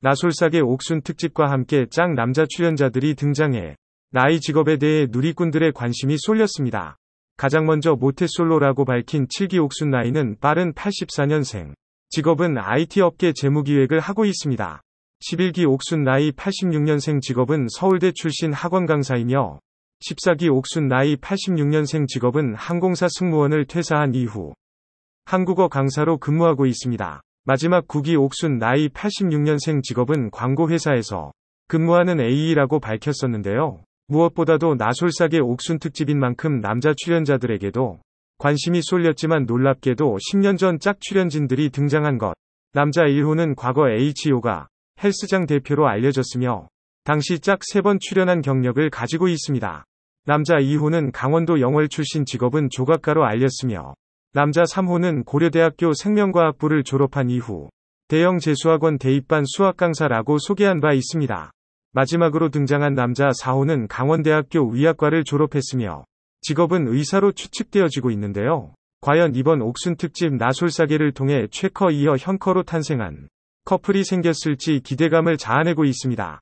나솔삭의 옥순 특집과 함께 짱 남자 출연자들이 등장해 나의 직업에 대해 누리꾼들의 관심이 쏠렸습니다. 가장 먼저 모태솔로라고 밝힌 7기 옥순 나이는 빠른 84년생. 직업은 IT 업계 재무기획을 하고 있습니다. 11기 옥순 나이 86년생 직업은 서울대 출신 학원 강사이며 14기 옥순 나이 86년생 직업은 항공사 승무원을 퇴사한 이후 한국어 강사로 근무하고 있습니다. 마지막 국이 옥순 나이 86년생 직업은 광고회사에서 근무하는 A라고 밝혔었는데요. 무엇보다도 나솔삭의 옥순 특집인 만큼 남자 출연자들에게도 관심이 쏠렸지만 놀랍게도 10년 전 짝 출연진들이 등장한 것. 남자 1호는 과거 h e o 가 헬스장 대표로 알려졌으며 당시 짝 3번 출연한 경력을 가지고 있습니다. 남자 2호는 강원도 영월 출신 직업은 조각가로 알렸으며 남자 3호는 고려대학교 생명과학부를 졸업한 이후 대형 재수학원 대입반 수학 강사라고 소개한 바 있습니다. 마지막으로 등장한 남자 4호는 강원대학교 의학과를 졸업했으며 직업은 의사로 추측되어지고 있는데요. 과연 이번 옥순 특집 나솔사계를 통해 최커 이어 현커로 탄생한 커플이 생겼을지 기대감을 자아내고 있습니다.